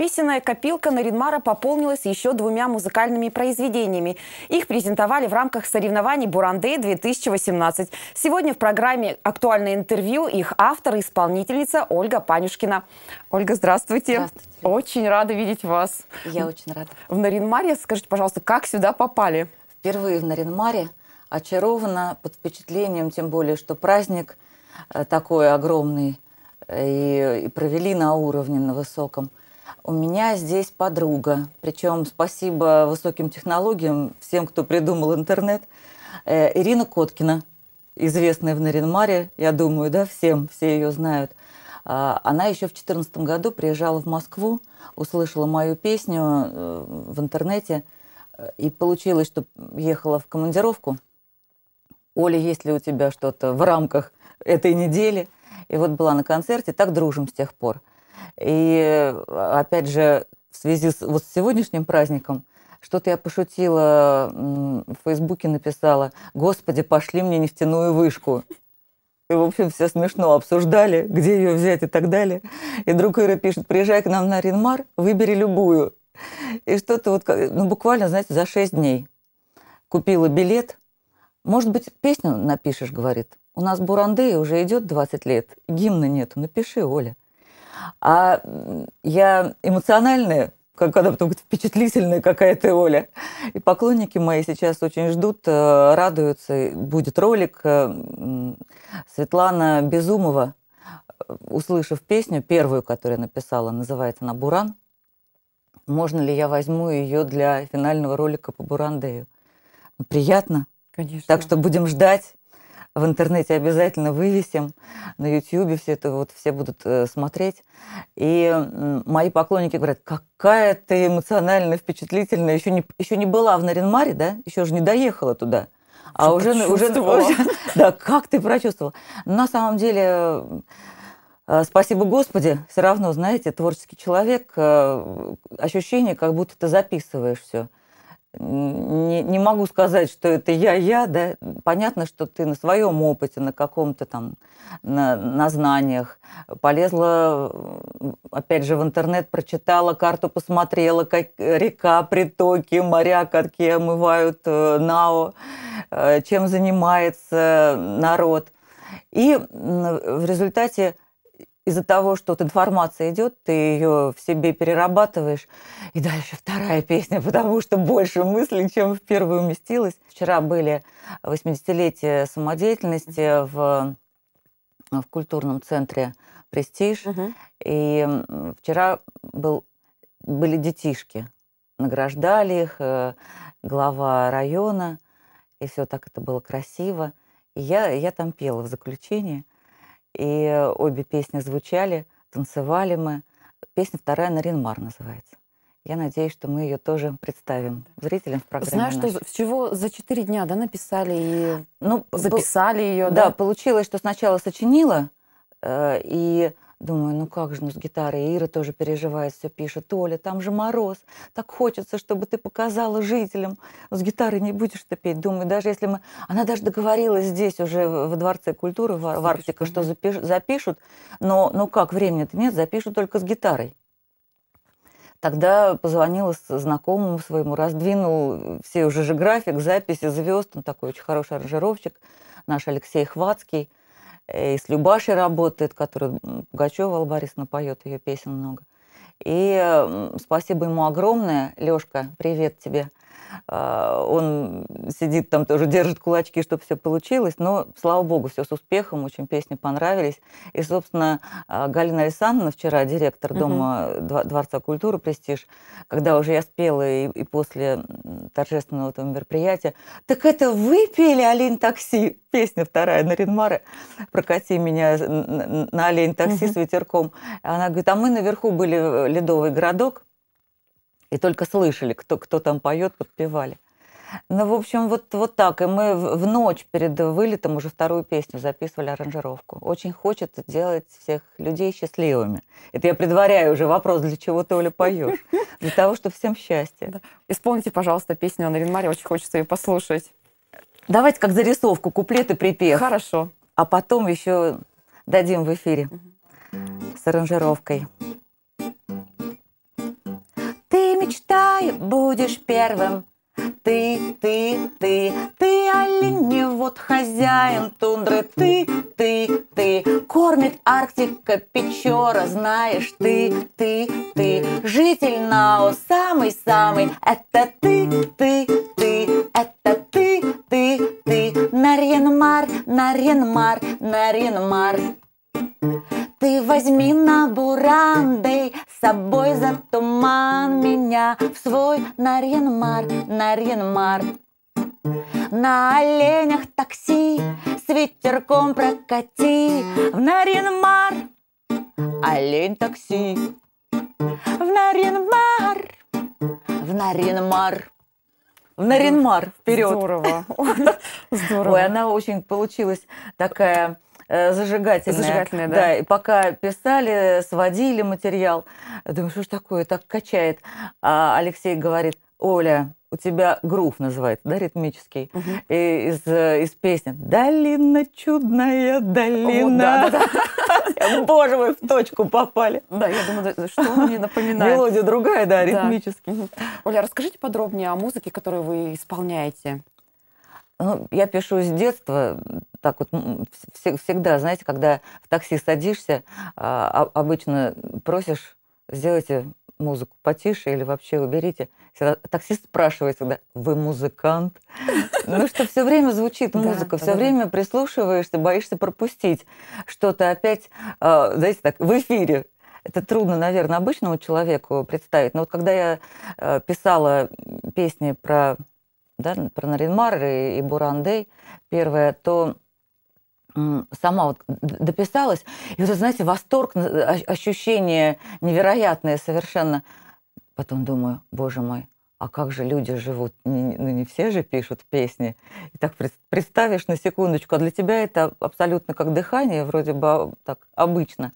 Песенная копилка Наринмара пополнилась еще двумя музыкальными произведениями. Их презентовали в рамках соревнований «Бурандей-2018». Сегодня в программе «Актуальное интервью» их автор и исполнительница Ольга Панюшкина. Ольга, здравствуйте. Здравствуйте. Очень рада видеть вас. Я очень рада. В Наринмаре, скажите, пожалуйста, как сюда попали? Впервые в Наринмаре очарована под впечатлением, тем более, что праздник э, такой огромный, э, и, и провели на уровне, на высоком. У меня здесь подруга. Причем спасибо высоким технологиям, всем, кто придумал интернет. Э, Ирина Коткина, известная в Наринмаре, я думаю, да, всем, все ее знают. А, она еще в 2014 году приезжала в Москву, услышала мою песню э, в интернете, э, и получилось, что ехала в командировку. Оля, есть ли у тебя что-то в рамках этой недели? И вот была на концерте, так дружим с тех пор. И а, опять же, в связи с, вот с сегодняшним праздником, что-то я пошутила, в Фейсбуке написала, «Господи, пошли мне нефтяную вышку». И, в общем, все смешно обсуждали, где ее взять и так далее. И друг Ира пишет, приезжай к нам на Ринмар, выбери любую. И что-то вот, ну, буквально, знаете, за 6 дней купила билет. Может быть, песню напишешь, говорит. У нас Бурандей уже идет 20 лет, гимна нету, напиши, Оля. А я эмоциональная, как когда потом говорит, впечатлительная какая-то Оля. И поклонники мои сейчас очень ждут, э, радуются. Будет ролик э, Светлана Безумова, э, услышав песню, первую, которую я написала, называется она «Буран». Можно ли я возьму ее для финального ролика по Бурандею? Приятно. Конечно. Так что будем ждать в интернете обязательно вывесим, на YouTube все это вот все будут э, смотреть. И мои поклонники говорят, какая ты эмоционально впечатлительная, еще не, еще не была в Наринмаре, да, еще же не доехала туда. А уже, уже, уже, да, как ты прочувствовала? На самом деле, э, э, Спасибо Господи, все равно, знаете, творческий человек, ощущение, как будто ты записываешь все не, не могу сказать, что это я-я, да. Понятно, что ты на своем опыте, на каком-то там, на, на знаниях полезла, э, опять же, в интернет, прочитала карту, посмотрела, как река, притоки, моря, какие омывают э, НАО, э, чем занимается народ. И в результате из-за того, что вот информация идет, ты ее в себе перерабатываешь, и дальше вторая песня, потому что больше мыслей, чем в первую уместилось. Вчера были 80-летие самодеятельности в, в культурном центре «Престиж», угу. и вчера был, были детишки, награждали их, э, глава района, и все так это было красиво. И я, я там пела в заключении. И обе песни звучали, танцевали мы. Песня вторая «Наринмар» называется. Я надеюсь, что мы ее тоже представим зрителям в программе. Знаешь, что с чего за четыре дня да, написали и ну, записали ее. Да, да, получилось, что сначала сочинила, э, и Думаю, ну как же, ну с гитарой Ира тоже переживает, все пишет. Оля, там же мороз, так хочется, чтобы ты показала жителям. Ну, с гитарой не будешь ты петь. Думаю, даже если мы... Она даже договорилась здесь уже во Дворце культуры в, в Арктике, что запиш... запишут. Но ну как, времени-то нет, запишут только с гитарой. Тогда позвонила знакомому своему, раздвинул все уже же график, записи звезд, он ну, такой очень хороший аранжировщик, наш Алексей Хватский – Э, и с Любашей работает, которая Пугачева Алла Борисовна поет, ее песен много. И спасибо ему огромное. Лешка, привет тебе. А, он сидит там тоже, держит кулачки, чтобы все получилось. Но, слава богу, все с успехом, очень песни понравились. И, собственно, а, Галина Александровна, вчера директор Дома угу. Дворца культуры «Престиж», когда уже я спела и, и после торжественного этого мероприятия, «Так это вы пели «Олень такси»?» Песня вторая на Ринмаре «Прокати меня на олень такси угу. с ветерком». Она говорит, а мы наверху были «Ледовый городок», и только слышали, кто, кто там поет, подпевали. Ну, в общем, вот, вот так. И мы в ночь перед вылетом уже вторую песню записывали, аранжировку. Очень хочется делать всех людей счастливыми. Это я предваряю уже вопрос, для чего ты, Оля, поешь? Для того, чтобы всем счастье. Да. Исполните, пожалуйста, песню Анны Ринмаре, очень хочется ее послушать. Давайте как зарисовку, куплеты припев. Хорошо. А потом еще дадим в эфире угу. с аранжировкой. Ты будешь первым. Ты, ты, ты, ты олень вот хозяин тундры, ты, ты, ты. Кормит Арктика Печора, знаешь, ты, ты, ты. Житель Нао самый-самый, это ты, ты, ты, это ты, ты, ты. Наренмар, Наренмар, Наренмар. Ты возьми на Бурандой С собой за туман меня В свой Наринмар, Наринмар. на оленях такси С ветерком прокати В Наринмар Олень такси В Наринмар В Наринмар в Наринмар, вперед. Здорово. Здорово. Ой, она очень получилась такая Э, зажигательная. Зажигательная, да. Да, и пока писали, сводили материал. Думаю, что ж такое, так качает. А Алексей говорит, Оля, у тебя грув называется, да, ритмический, угу. и, из, э, из песни «Долина чудная, долина». О, да, да, да. Боже мой, в точку попали. Да, я думаю, что он мне напоминает. Мелодия другая, да, ритмически. Да. Оля, а расскажите подробнее о музыке, которую вы исполняете. Ну, я пишу с детства, так вот всегда, знаете, когда в такси садишься, а, а, обычно просишь, сделайте музыку потише или вообще уберите. Всегда, таксист спрашивает всегда, вы музыкант? Ну, что все время звучит музыка, все время прислушиваешься, боишься пропустить что-то опять, а, знаете, так, в эфире. Это трудно, наверное, обычному человеку представить. Но вот когда я писала песни про да, про Наринмар и, и Бурандей первое, то сама вот дописалась. И вот, знаете, восторг, э, ощущение невероятное совершенно. Потом думаю, боже мой, а как же люди живут? Не, ну, не все же пишут песни. И так представишь на секундочку, а для тебя это абсолютно как дыхание, вроде бы а, так обычно.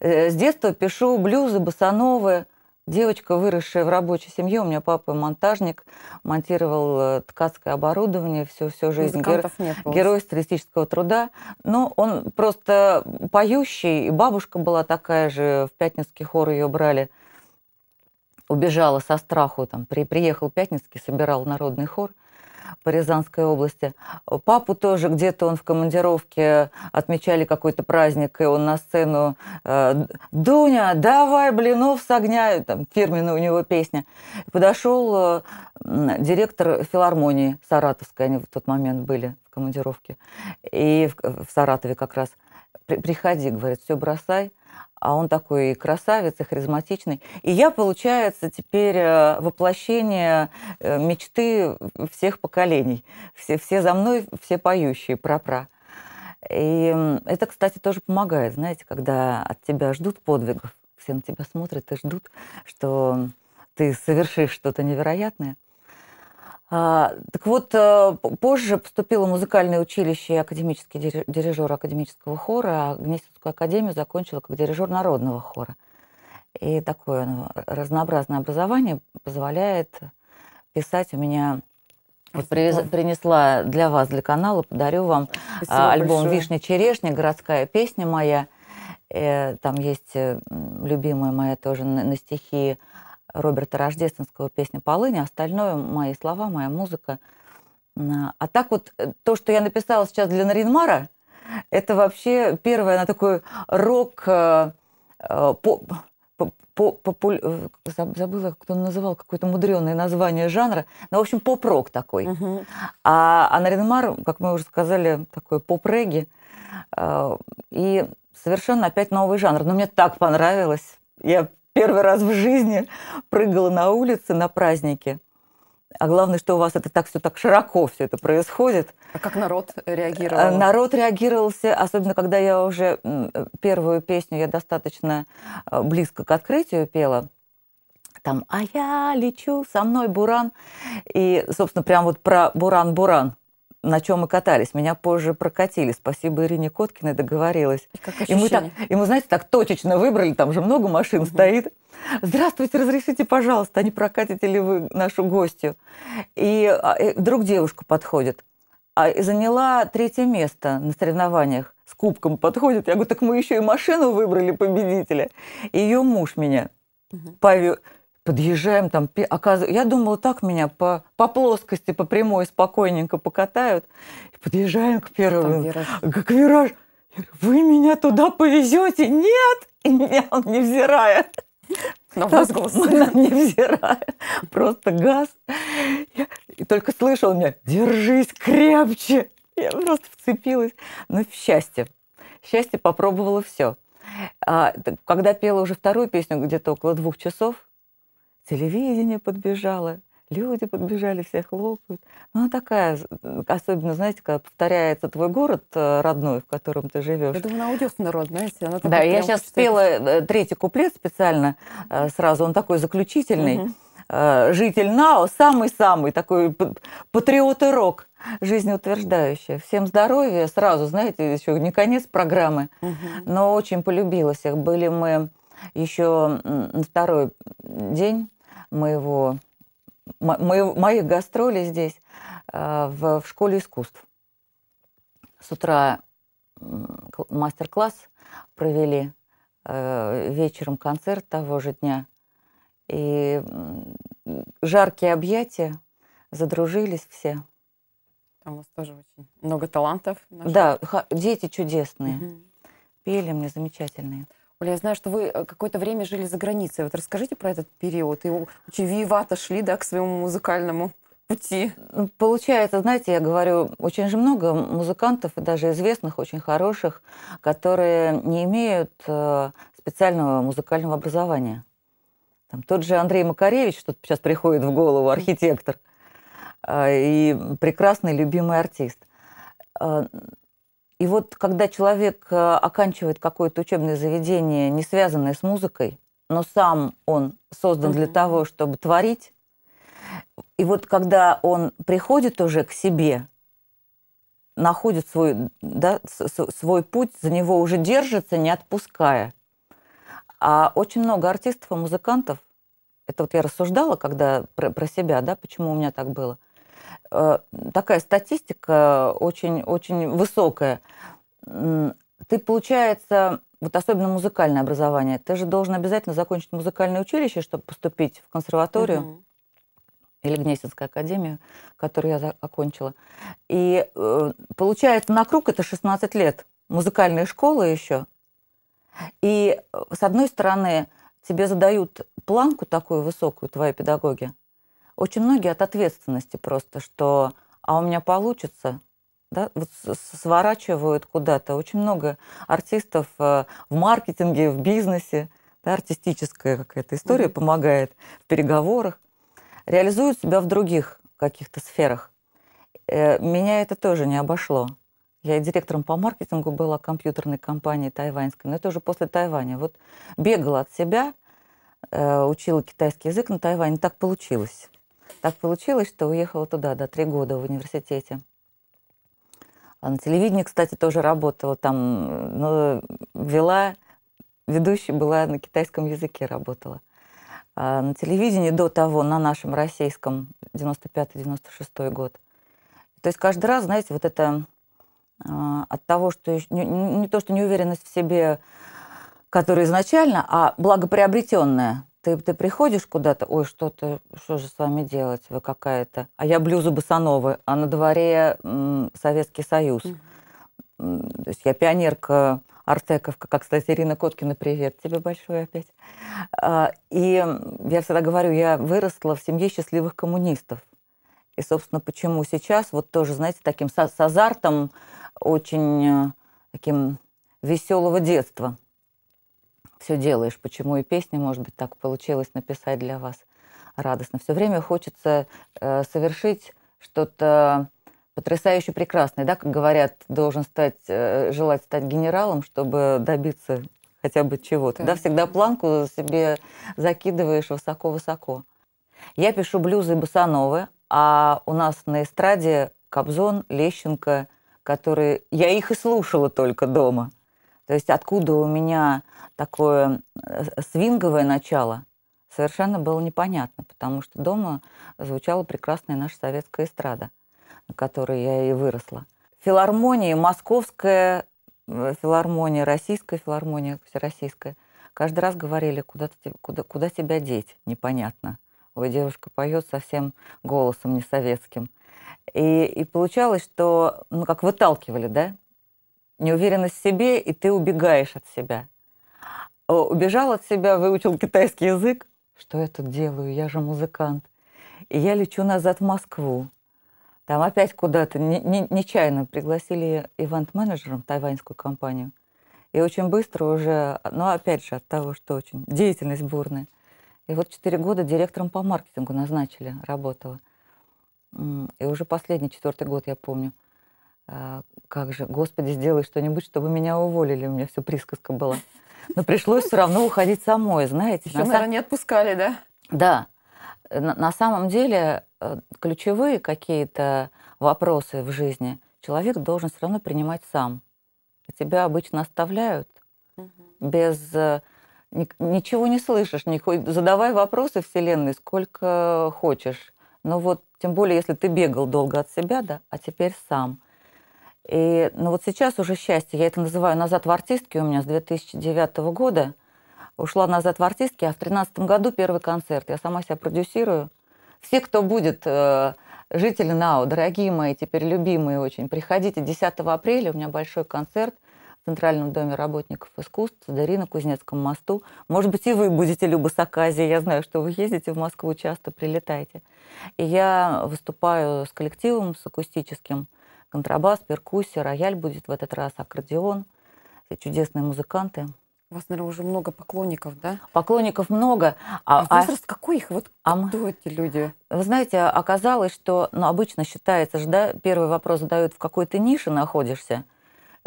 Э, с детства пишу блюзы, босановые, девочка, выросшая в рабочей семье. У меня папа монтажник, монтировал э, ткацкое оборудование всю, всю жизнь. Гер... герой статистического труда. Но он просто поющий, и бабушка была такая же, в пятницкий хор ее брали. Убежала со страху, там, при... приехал пятницкий, собирал народный хор – по Рязанской области. Папу тоже где-то он в командировке отмечали какой-то праздник, и он на сцену э, «Дуня, давай блинов с огня!» Там фирменная у него песня. Подошел э, директор филармонии Саратовской, они в тот момент были в командировке, и в, в Саратове как раз – приходи, говорит, все бросай. А он такой и красавец, и харизматичный. И я, получается, теперь э, воплощение э, мечты всех поколений. Все, все за мной, все поющие, пра-пра. И это, кстати, тоже помогает, знаете, когда от тебя ждут подвигов, все на тебя смотрят и ждут, что ты совершишь что-то невероятное – а, так вот, э, позже поступила в музыкальное училище и академический дирижер академического хора, а Гнесинскую академию закончила как дирижер народного хора. И такое ну, разнообразное образование позволяет писать у меня... Вот привез, принесла для вас, для канала, подарю вам Спасибо а, альбом большое. «Вишня-черешня», городская песня моя. Э, там есть э, любимая моя тоже на, на стихи Роберта Рождественского «Песня полыни», остальное мои слова, моя музыка. А так вот, э, то, что я написала сейчас для Наринмара, это вообще первое, на такой рок... Э, э по, по, по, э, забыла, кто он называл, какое-то мудреное название жанра. Ну, в общем, поп-рок такой. Uh -huh. А, а Наринмар, как мы уже сказали, такой поп-реги. И совершенно опять новый жанр. Но мне так понравилось. Я Первый раз в жизни прыгала на улице на празднике. А главное, что у вас это так все так широко все это происходит. А как народ реагировал? А, народ реагировался, особенно когда я уже первую песню я достаточно э, близко к открытию пела. Там «А я лечу, со мной Буран». И, собственно, прям вот про Буран-Буран на чем мы катались. Меня позже прокатили. Спасибо Ирине Коткиной, договорилась. И, как и, мы так, и мы, знаете, так точечно выбрали, там же много машин угу. стоит. Здравствуйте, разрешите, пожалуйста, а не прокатите ли вы нашу гостью? И, а, и вдруг девушка подходит. А, и заняла третье место на соревнованиях. С кубком подходит. Я говорю, так мы еще и машину выбрали победителя. И ее муж меня угу. повел подъезжаем там, оказывается, я думала, так меня по, по плоскости, по прямой спокойненько покатают, и подъезжаем к первому, вираж. к вираж. Я говорю, вы меня туда повезете? Нет! И меня он не взирает. На возглас. Нам не взирает, Просто газ. Я... И только слышал меня, держись крепче. Я просто вцепилась. Но в счастье. Счастье попробовала все. А, когда пела уже вторую песню, где-то около двух часов, телевидение подбежало, люди подбежали, все хлопают. Ну, она такая, особенно, знаете, когда повторяется твой город э, родной, в котором ты живешь. Я думаю, она удивительно род, знаете. Она да, я сейчас спела э, третий куплет специально э, сразу, он такой заключительный. Житель Нао, самый-самый такой патриот и рок, жизнеутверждающий. Всем здоровья, сразу, знаете, еще не конец программы, но очень полюбилась их. Были мы еще второй день моего, моего, моих гастролей здесь э, в, в школе искусств. С утра мастер-класс провели, э, вечером концерт того же дня. И жаркие объятия, задружились все. Там у вас тоже очень много талантов. Наших. Да, дети чудесные. Угу. Пели мне замечательные. Я знаю, что вы э, какое-то время жили за границей. Вот расскажите про этот период. И очень виевато шли да, к своему музыкальному пути. Ну, получается, знаете, я говорю, очень же много музыкантов, и даже известных, очень хороших, которые не имеют э, специального музыкального образования. Там тот же Андрей Макаревич, что сейчас приходит в голову, архитектор, э, и прекрасный любимый артист. И вот когда человек э, оканчивает какое-то учебное заведение, не связанное с музыкой, но сам он создан для того, чтобы творить, и вот когда он приходит уже к себе, находит свой, да, свой путь, за него уже держится, не отпуская. А очень много артистов и музыкантов, это вот я рассуждала, когда про, про себя, да, почему у меня так было – Э, такая статистика очень-очень высокая. Ты, получается, вот особенно музыкальное образование, ты же должен обязательно закончить музыкальное училище, чтобы поступить в консерваторию. Угу или Гнесинская академия, которую я окончила. И э, получается, на круг это 16 лет, музыкальной школы еще. И э, с одной стороны, тебе задают планку такую высокую, твои педагоги, очень многие от ответственности просто, что «а у меня получится», да, вот сворачивают куда-то. Очень много артистов э, в маркетинге, в бизнесе, да, артистическая какая-то история mm-hmm. помогает в переговорах, реализуют себя в других каких-то сферах. Э, меня это тоже не обошло. Я и директором по маркетингу была компьютерной компании тайваньской, но это уже после Тайваня. Вот бегала от себя, э, учила китайский язык на Тайване, так получилось. Так получилось, что уехала туда, да, три года в университете. А на телевидении, кстати, тоже работала там, но вела, ведущей была на китайском языке работала. А на телевидении до того, на нашем российском, 95-96 год. То есть каждый раз, знаете, вот это а, от того, что не, не то, что неуверенность в себе, которая изначально, а благоприобретенная, ты, ты приходишь куда-то, ой, что-то, что же с вами делать, вы какая-то. А я блюзу босановы, а на дворе м, Советский Союз. Mm -hmm. То есть я пионерка Артековка, как, кстати, Ирина Коткина, привет тебе большой опять. А, и я всегда говорю, я выросла в семье счастливых коммунистов. И, собственно, почему сейчас вот тоже, знаете, таким с азартом, очень э, таким веселого детства – все делаешь, почему и песни, может быть, так получилось написать для вас радостно. Все время хочется э, совершить что-то потрясающе прекрасное, да, как говорят, должен стать, э, желать стать генералом, чтобы добиться хотя бы чего-то. Да. да, всегда планку себе закидываешь высоко-высоко. Я пишу блюзы и босановы, а у нас на эстраде Кобзон, Лещенко, которые... Я их и слушала только дома. То есть откуда у меня такое э, свинговое начало, совершенно было непонятно, потому что дома звучала прекрасная наша советская эстрада, на которой я и выросла. Филармония московская, э, филармония российская, филармония всероссийская. Каждый раз говорили, куда, куда, куда тебя деть, непонятно. Ой, девушка поет совсем голосом не советским. И, и получалось, что, ну, как выталкивали, да, неуверенность в себе, и ты убегаешь от себя. Убежал от себя, выучил китайский язык. Что я тут делаю? Я же музыкант. И я лечу назад в Москву. Там опять куда-то нечаянно пригласили ивент-менеджером тайваньскую компанию. И очень быстро уже, ну опять же от того, что очень деятельность бурная. И вот четыре года директором по маркетингу назначили, работала. И уже последний четвертый год, я помню – а, как же, Господи, сделай что-нибудь, чтобы меня уволили. У меня все присказка была. Но пришлось все равно уходить самой, знаете. Еще, на наверное, сам... не отпускали, да? Да. На, на самом деле э, ключевые какие-то вопросы в жизни человек должен все равно принимать сам. тебя обычно оставляют угу. без... Э, ничего не слышишь, не... задавай вопросы Вселенной сколько хочешь. Но вот тем более, если ты бегал долго от себя, да, а теперь сам – и, ну вот сейчас уже счастье, я это называю «назад в артистке» у меня с 2009 года. Ушла назад в артистке, а в 2013 году первый концерт. Я сама себя продюсирую. Все, кто будет, э, жители НАУ, дорогие мои, теперь любимые очень, приходите 10 апреля, у меня большой концерт в Центральном доме работников искусств, на Кузнецком мосту. Может быть, и вы будете, Люба Сакази, я знаю, что вы ездите в Москву часто, прилетайте. И я выступаю с коллективом, с акустическим, контрабас, перкуссия, рояль будет в этот раз, аккордеон, все чудесные музыканты. У вас, наверное, уже много поклонников, да? Поклонников много. А, а, а возраст а, какой их? Вот а кто мы, эти люди? Вы знаете, оказалось, что ну, обычно считается, же, да, первый вопрос задают, в какой ты нише находишься,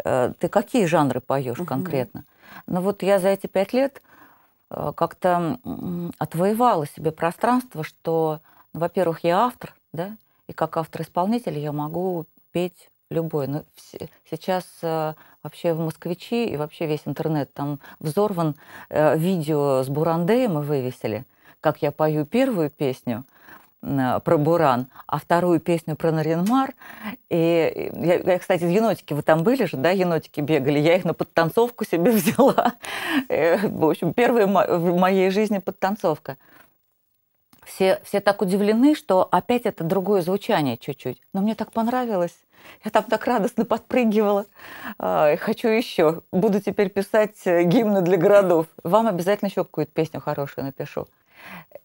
э, ты какие жанры поешь конкретно. Ну вот я за эти пять лет э, как-то отвоевала себе пространство, что, ну, во-первых, я автор, да, и как автор-исполнитель я могу петь любой. Но ну, сейчас э, вообще в «Москвичи» и вообще весь интернет там взорван. Э, видео с Бурандея мы вывесили, как я пою первую песню э, про Буран, а вторую песню про Наринмар. И я, я, кстати, енотики, вы там были же, да, енотики бегали, я их на подтанцовку себе взяла. В общем, первая в моей жизни подтанцовка все, все так удивлены, что опять это другое звучание чуть-чуть. Но мне так понравилось. Я там так радостно подпрыгивала. А, хочу еще. Буду теперь писать э, гимны для городов. Вам обязательно еще какую-то песню хорошую напишу.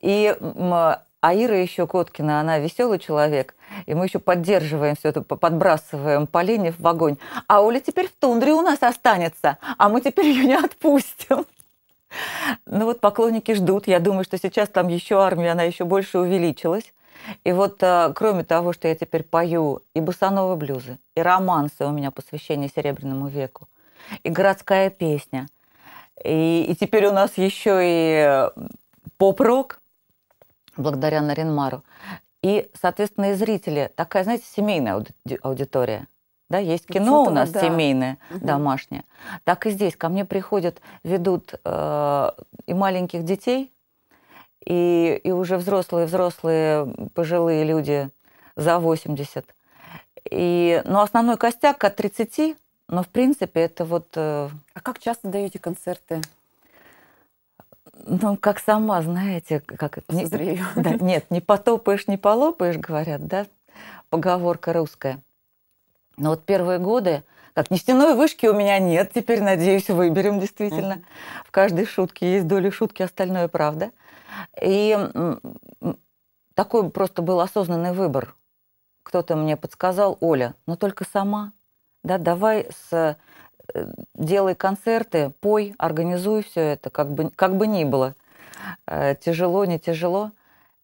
И а, Аира еще Коткина, она веселый человек, и мы еще поддерживаем все это, подбрасываем поленьев в огонь. А Оля теперь в тундре у нас останется, а мы теперь ее не отпустим. Ну вот поклонники ждут. Я думаю, что сейчас там еще армия, она еще больше увеличилась. И вот э, кроме того, что я теперь пою и бусановые блюзы, и романсы у меня посвящение Серебряному веку, и городская песня, и, и теперь у нас еще и э, поп-рок, благодаря Наринмару. И, соответственно, и зрители. Такая, знаете, семейная ауди аудитория – да, есть кино у нас да. семейное, угу. домашнее. Так и здесь ко мне приходят, ведут э, и маленьких детей, и, и уже взрослые, взрослые пожилые люди за 80. И, ну, основной костяк от 30, но, в принципе, это вот... Э, а как часто даете концерты? Ну, как сама, знаете, как... Не, да, нет, не потопаешь, не полопаешь, говорят, да, поговорка русская. Но вот первые годы, как нефтяной вышки у меня нет, теперь, надеюсь, выберем действительно. Mm-hmm. В каждой шутке есть доля шутки, остальное правда. И такой просто был осознанный выбор. Кто-то мне подсказал, Оля, но только сама. Да, давай с э, делай концерты, пой, организуй все это, как бы, как бы ни было. Э, тяжело, не тяжело.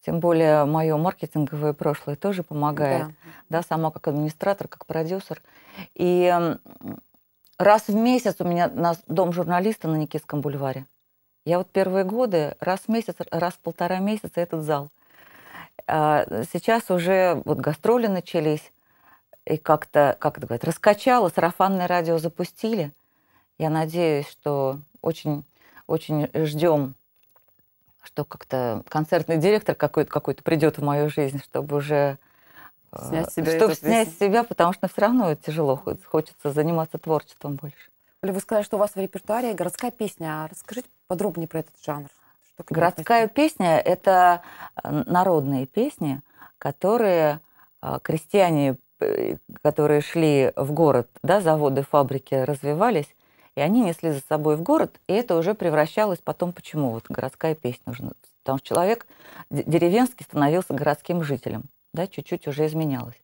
Тем более мое маркетинговое прошлое тоже помогает. Да. да, сама как администратор, как продюсер. И раз в месяц у меня на дом журналиста на Никитском бульваре. Я вот первые годы раз в месяц, раз в полтора месяца этот зал. А сейчас уже вот гастроли начались, и как-то, как это говорят, раскачало, сарафанное радио запустили. Я надеюсь, что очень, очень ждем что как-то концертный директор какой-то какой придет в мою жизнь, чтобы уже э, снять себя чтобы снять песню. себя, потому что все равно тяжело, хочется заниматься творчеством больше. Или вы сказали, что у вас в репертуаре городская песня. А расскажите подробнее про этот жанр. Что городская песня – это э, народные песни, которые э, крестьяне, которые шли в город, да, заводы, фабрики развивались, и они несли за собой в город, и это уже превращалось потом, почему вот городская песня нужна, потому что человек деревенский становился городским жителем, да, чуть-чуть уже изменялось.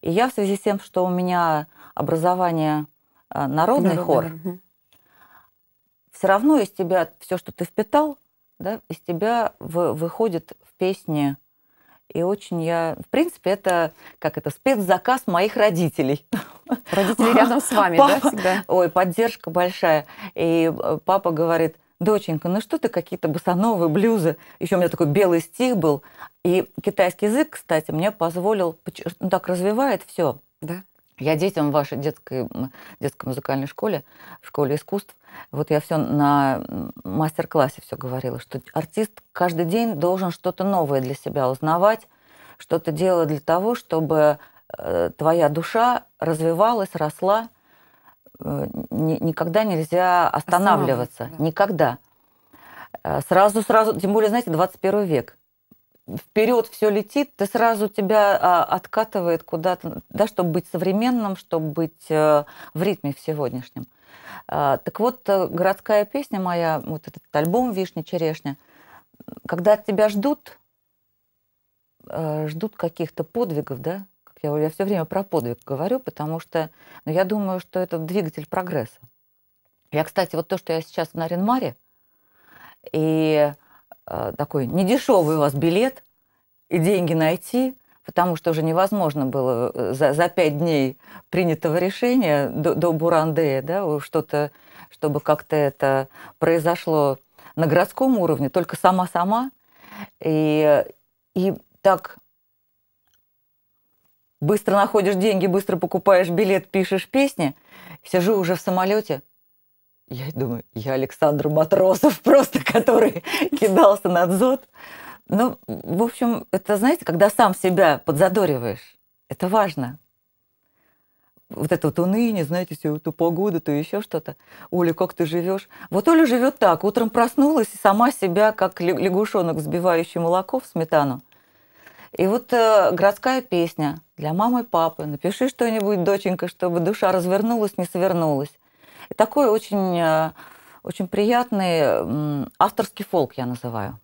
И я в связи с тем, что у меня образование э, народный Народный, хор, да. все равно из тебя все, что ты впитал, да, из тебя выходит в песне. И очень я... В принципе, это, как это, спецзаказ моих родителей. Родители рядом с вами, папа, да, всегда? Ой, поддержка большая. И э, папа говорит, доченька, ну что ты какие-то босановые блюзы? Еще у меня такой белый стих был. И китайский язык, кстати, мне позволил... Ну, так развивает все. Да. Я детям в вашей детской, детской музыкальной школе, в школе искусств, вот я все на мастер-классе все говорила, что артист каждый день должен что-то новое для себя узнавать, что-то делать для того, чтобы э, твоя душа развивалась, росла. Э, никогда нельзя останавливаться. Никогда. Э, сразу, сразу, тем более, знаете, 21 век. Вперед все летит, ты сразу тебя а, откатывает куда-то, да, чтобы быть современным, чтобы быть в ритме в сегодняшнем. А, так вот, э, городская песня моя, вот этот альбом «Вишня, черешня», когда от тебя ждут, э, ждут каких-то подвигов, да, как я, я все время про подвиг говорю, потому что ну, я думаю, что это двигатель прогресса. Я, кстати, вот то, что я сейчас на Ренмаре, и э, такой недешевый у вас билет, и деньги найти – потому что уже невозможно было э, за, за пять дней принятого решения до, до Бурандея, да, что-то, чтобы как-то это произошло на городском уровне, только сама-сама. И, и так быстро находишь деньги, быстро покупаешь билет, пишешь песни. Сижу уже в самолете, я думаю, я Александр Матросов просто, который кидался на дзот. Ну, в общем, это, знаете, когда сам себя подзадориваешь, это важно. Вот это вот уныние, знаете, все эту погоду, то еще что-то. Оля, как ты живешь? Вот Оля живет так. Утром проснулась и сама себя, как лягушонок, сбивающий молоко в сметану. И вот э, городская песня для мамы и папы. Напиши что-нибудь, доченька, чтобы душа развернулась, не свернулась. И такой очень, э, очень приятный э, авторский фолк я называю.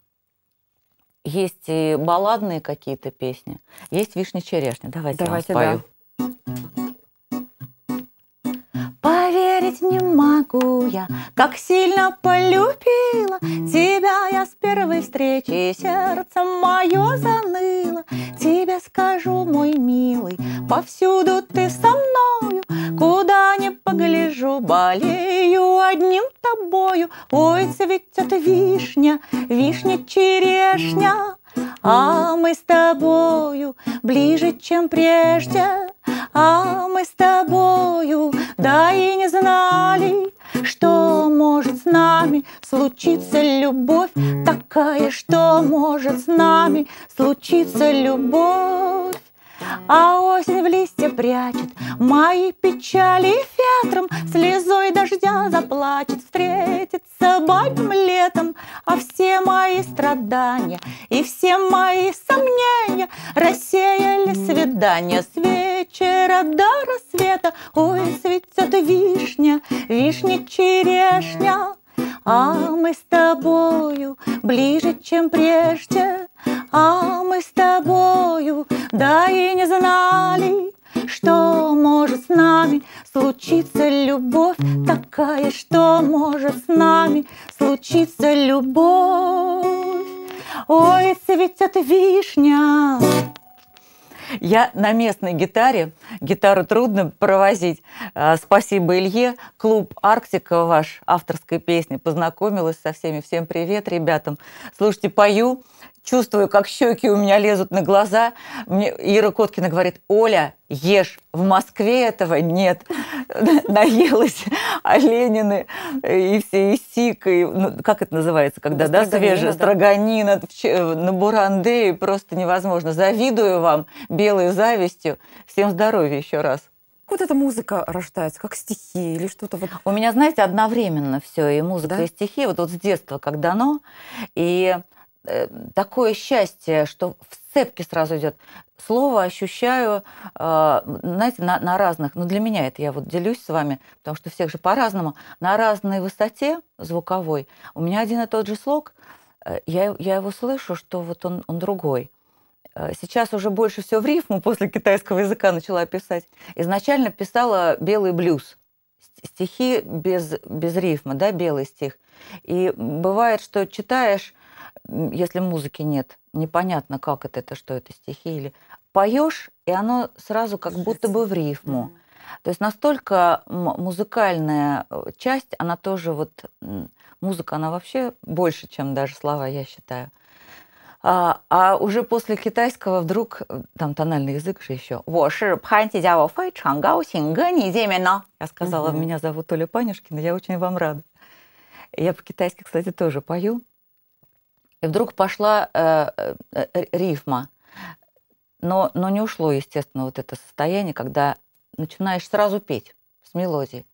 Есть и балладные какие-то песни, есть «Вишня-черешня». Давайте, Давайте я вам спою. Да забыть не могу я, как сильно полюбила тебя я с первой встречи, сердце мое заныло. Тебе скажу, мой милый, повсюду ты со мною, куда ни погляжу, болею одним тобою. Ой, цветет вишня, вишня, черешня, а мы с тобою ближе, чем прежде, А мы с тобою, да и не знали, Что может с нами случиться любовь такая, Что может с нами случиться любовь. А осень в листья прячет мои печали ветром, Слезой дождя заплачет, встретится бабьим летом. А все мои страдания и все мои сомнения Рассеяли свидания с вечера до рассвета. Ой, светит вишня, вишня, черешня, а мы с тобою ближе, чем прежде. А мы с тобою, да и не знали, что может с нами случиться любовь такая, что может с нами случиться любовь. Ой, цветет вишня. Я на местной гитаре. Гитару трудно провозить. А, спасибо Илье. Клуб «Арктика» ваш, авторской песни. Познакомилась со всеми. Всем привет, ребятам. Слушайте, пою чувствую, как щеки у меня лезут на глаза. Мне Ира Коткина говорит, Оля, ешь, в Москве этого нет. Наелась Оленины и все, и сик, и, ну, как это называется, когда, да, свежая, строганина на буранде, и просто невозможно. Завидую вам белой завистью. Всем здоровья еще раз вот эта музыка рождается, как стихи или что-то вот? У меня, знаете, одновременно все, и музыка, да? и стихи, вот, вот с детства как дано. И Э, такое счастье, что в цепке сразу идет. Слово ощущаю, а, знаете, на, на разных, ну для меня это я вот делюсь с вами, потому что всех же по-разному, на разной высоте звуковой. У меня один и тот же слог, э, я, я его слышу, что вот он, он другой. Э, сейчас уже больше все в рифму после китайского языка начала писать. Изначально писала белый блюз. Стихи без, без рифма, да, белый стих. И бывает, что читаешь если музыки нет, непонятно, как это, это что это, стихи или... Поешь, и оно сразу как будто бы в рифму. То есть настолько музыкальная э, часть, она тоже вот... Музыка, она вообще больше, чем даже слова, я считаю. А, а уже после китайского вдруг, э, там тональный язык же еще. Я сказала, mm-hmm. меня зовут Оля Панюшкина, я очень вам рада. Я по-китайски, кстати, тоже пою. И вдруг пошла э, э, э, рифма. Но, но не ушло, естественно, вот это состояние, когда начинаешь сразу петь с мелодией.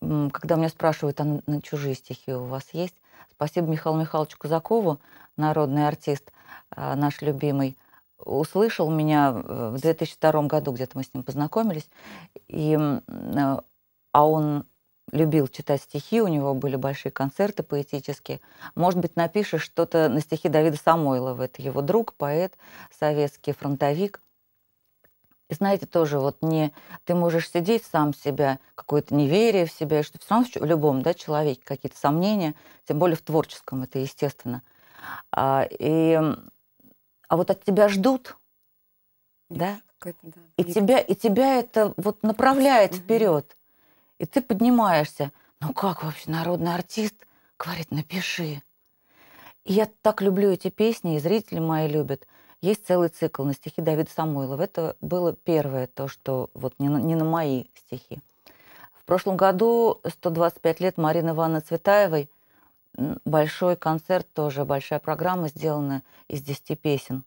Когда меня спрашивают, а на, чужие стихи у вас есть? Спасибо Михаилу Михайловичу Казакову, народный артист э, наш любимый, услышал меня э, в 2002 году, где-то мы с ним познакомились, и, а он любил читать стихи, у него были большие концерты поэтические. Может быть, напишешь что-то на стихи Давида Самойлова. Это его друг, поэт, советский фронтовик. И знаете, тоже вот не ты можешь сидеть сам себя, какое-то неверие в себя, и что все равно в любом да, человеке какие-то сомнения, тем более в творческом, это естественно. А, и, а вот от тебя ждут, да? да? И, тебя, и тебя это вот направляет угу. вперед. И ты поднимаешься. Ну как вообще народный артист? Говорит, напиши. И я так люблю эти песни, и зрители мои любят. Есть целый цикл на стихи Давида Самойлова. Это было первое то, что вот не на, не на мои стихи. В прошлом году 125 лет Марины Ивановны Цветаевой. Большой концерт тоже, большая программа сделана из 10 песен.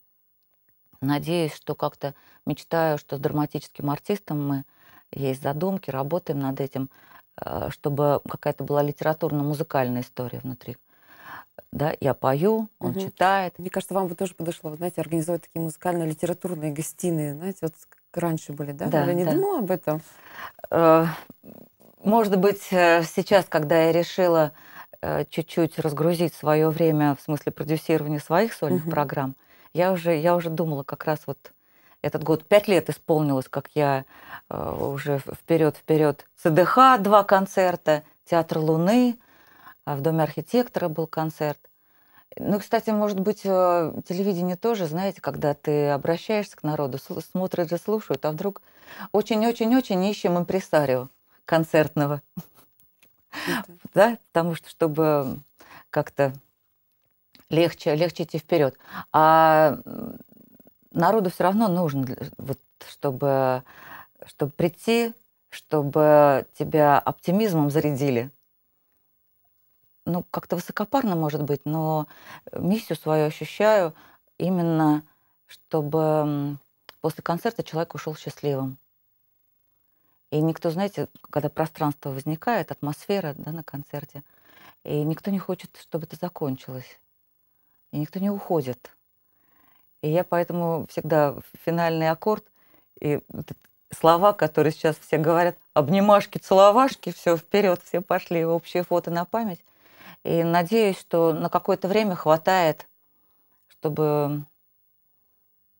Надеюсь, что как-то мечтаю, что с драматическим артистом мы есть задумки, работаем над этим, э, чтобы какая-то была литературно-музыкальная история внутри. Да, я пою, он угу. читает. Мне кажется, вам бы тоже подошло, знаете, организовать такие музыкально-литературные гостиные, знаете, вот раньше были, да? Да. Я не да. думала об этом. Э, может быть, э, сейчас, когда я решила чуть-чуть разгрузить свое время в смысле продюсирования своих сольных угу. программ, я уже, я уже думала как раз вот этот год пять лет исполнилось, как я э, уже вперед-вперед. СДХ два концерта, Театр Луны, э, в Доме архитектора был концерт. Ну, кстати, может быть, э, телевидение тоже, знаете, когда ты обращаешься к народу, смотрят и слушают, а вдруг очень-очень-очень ищем импресарио концертного. Это. Да, потому что, чтобы как-то легче, легче идти вперед. А народу все равно нужно, вот, чтобы, чтобы прийти, чтобы тебя оптимизмом зарядили. Ну, как-то высокопарно, может быть, но миссию свою ощущаю именно, чтобы после концерта человек ушел счастливым. И никто, знаете, когда пространство возникает, атмосфера да, на концерте, и никто не хочет, чтобы это закончилось. И никто не уходит. И я поэтому всегда финальный аккорд и слова, которые сейчас все говорят, обнимашки, целовашки, все вперед, все пошли, общие фото на память. И надеюсь, что на какое-то время хватает, чтобы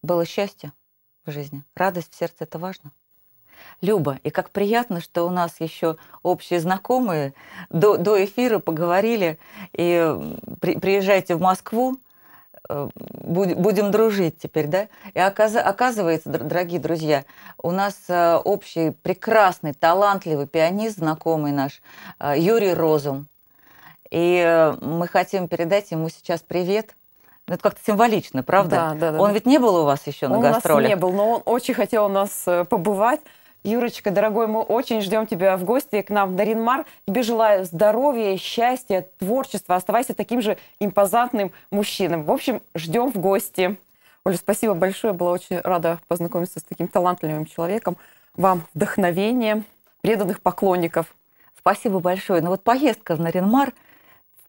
было счастье в жизни. Радость в сердце – это важно. Люба, и как приятно, что у нас еще общие знакомые до, до эфира поговорили. И при, приезжайте в Москву, Э, будем дружить теперь, да? И оказывается, дорогие друзья, у нас э, общий прекрасный, талантливый пианист, знакомый наш, э, Юрий Розум. И мы хотим передать ему сейчас привет. Ну, это как-то символично, правда? Да, да, да. Он ведь не был у вас еще на гастролях. Он у нас не был, но он очень хотел у нас побывать. Юрочка, дорогой, мы очень ждем тебя в гости к нам в Наринмар. Тебе желаю здоровья, счастья, творчества. Оставайся таким же импозантным мужчиной. В общем, ждем в гости. Оля, спасибо большое. Была очень рада познакомиться с таким талантливым человеком. Вам вдохновение, преданных поклонников. Спасибо большое. Ну вот поездка в Наринмар –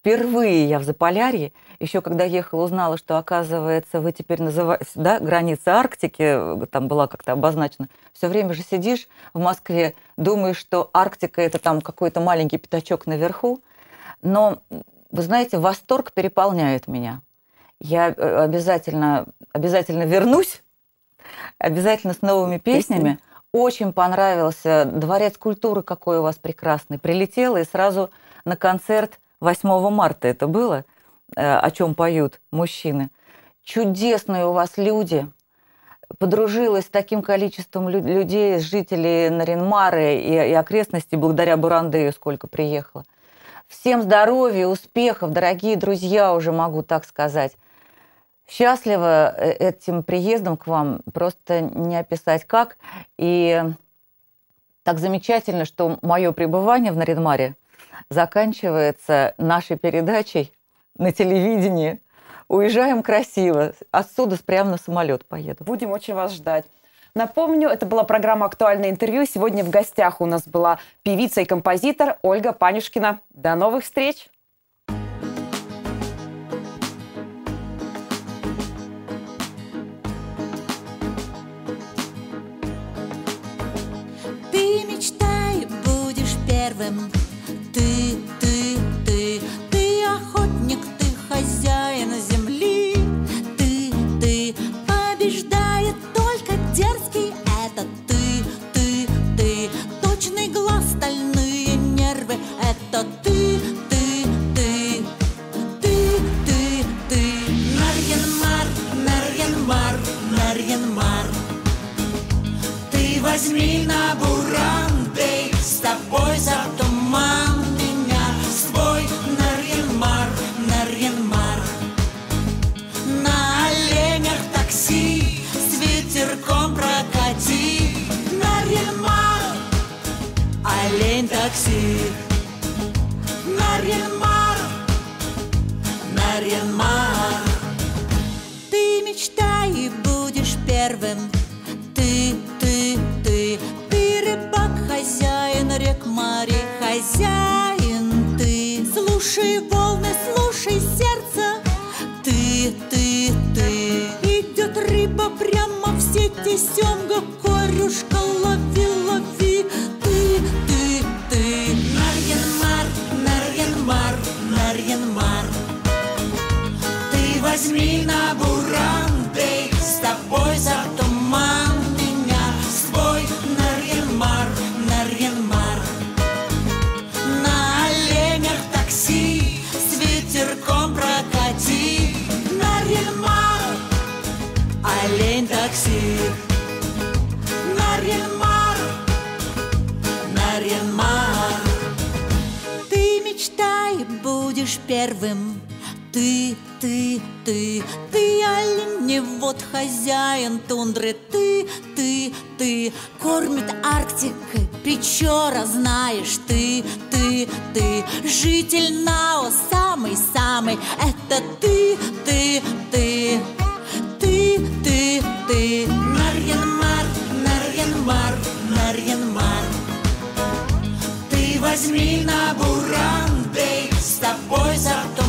Впервые я в Заполярье, еще когда ехала, узнала, что, оказывается, вы теперь называете, да, граница Арктики, э, там была как-то обозначена. Все время же сидишь в Москве, думаешь, что Арктика – это там какой-то маленький пятачок наверху. Но, вы знаете, восторг переполняет меня. Я э, обязательно, обязательно вернусь, обязательно с новыми песнями. Песни. Очень понравился дворец культуры, какой у вас прекрасный. Прилетела и сразу на концерт – 8 марта это было, э, о чем поют мужчины. Чудесные у вас люди. Подружилась с таким количеством людей, жителей Наринмары и, и окрестностей, благодаря Бурандею сколько приехала. Всем здоровья, успехов, дорогие друзья, уже могу так сказать. Счастлива э, этим приездом к вам, просто не описать как. И так замечательно, что мое пребывание в Наринмаре заканчивается нашей передачей на телевидении. Уезжаем красиво. Отсюда прямо на самолет поеду. Будем очень вас ждать. Напомню, это была программа «Актуальное интервью». Сегодня в гостях у нас была певица и композитор Ольга Панюшкина. До новых встреч! буран, Бурандей, с тобой за туман меня, свой на Нарьянмар. На на оленях такси с ветерком прокати, На Нарьянмар, олень такси, на на Нарьянмар. и Семга корюшка лови, лови Ты, ты, ты Нарьянмар, Нарьянмар, Нарьянмар Ты возьми на буран, с тобой за том первым Ты, ты, ты, ты оленевод хозяин тундры Ты, ты, ты, кормит Арктикой Печора знаешь ты, ты, ты Житель Нао самый-самый Это ты, ты, ты Ты, ты, ты Нарьянмар, Нарьянмар, Нарьянмар Ты возьми на буран esta coisa